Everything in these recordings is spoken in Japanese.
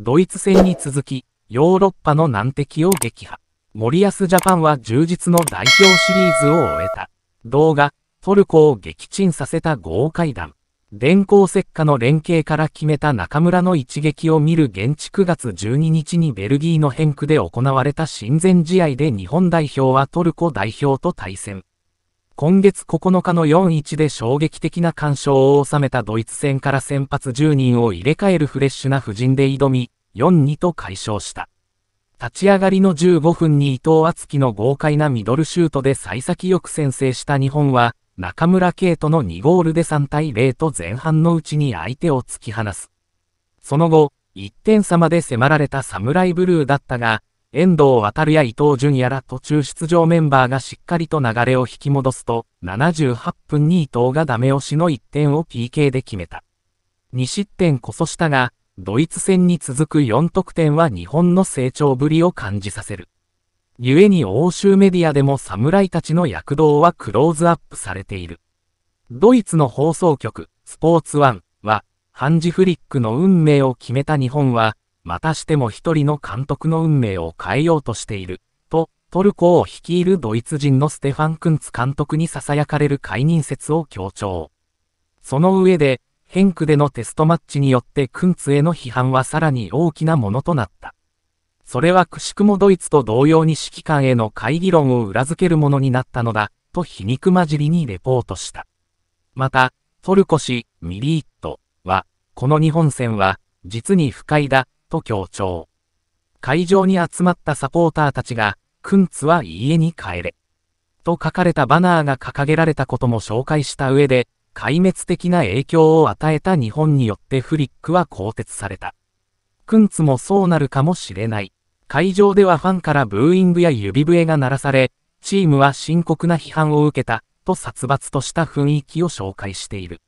ドイツ戦に続き、ヨーロッパの難敵を撃破。森保ジャパンは充実の代表シリーズを終えた。動画、トルコを撃沈させた豪快弾。電光石火の連携から決めた中村の一撃を見る現地9月12日にベルギーの変区で行われた親善試合で日本代表はトルコ代表と対戦。今月9日の4-1で衝撃的な干渉を収めたドイツ戦から先発10人を入れ替えるフレッシュな布陣で挑み、4-2と解消した。立ち上がりの15分に伊藤敦樹の豪快なミドルシュートで幸先よく先制した日本は、中村圭斗の2ゴールで3対0と前半のうちに相手を突き放す。その後、1点差まで迫られたサムライブルーだったが、遠藤航や伊藤純也ら途中出場メンバーがしっかりと流れを引き戻すと、78分に伊藤がダメ押しの1点を PK で決めた。2失点こそしたが、ドイツ戦に続く4得点は日本の成長ぶりを感じさせる。故に欧州メディアでも侍たちの躍動はクローズアップされている。ドイツの放送局、スポーツワンは、ハンジフリックの運命を決めた日本は、またしても一人の監督の運命を変えようとしている、と、トルコを率いるドイツ人のステファン・クンツ監督に囁かれる解任説を強調。その上で、ヘンクでのテストマッチによってクンツへの批判はさらに大きなものとなった。それはくしくもドイツと同様に指揮官への懐疑論を裏付けるものになったのだ、と皮肉交じりにレポートした。また、トルコ氏ミリーットは、この日本戦は、実に不快だ、と強調。会場に集まったサポーターたちが、クンツは家に帰れ。と書かれたバナーが掲げられたことも紹介した上で、壊滅的な影響を与えた日本によってフリックは更迭された。クンツもそうなるかもしれない。会場ではファンからブーイングや指笛が鳴らされ、チームは深刻な批判を受けた、と殺伐とした雰囲気を紹介している。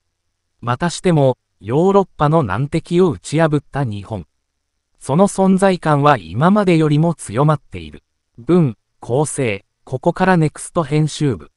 またしても、ヨーロッパの難敵を打ち破った日本。その存在感は今までよりも強まっている。文、構成、ここからネクスト編集部。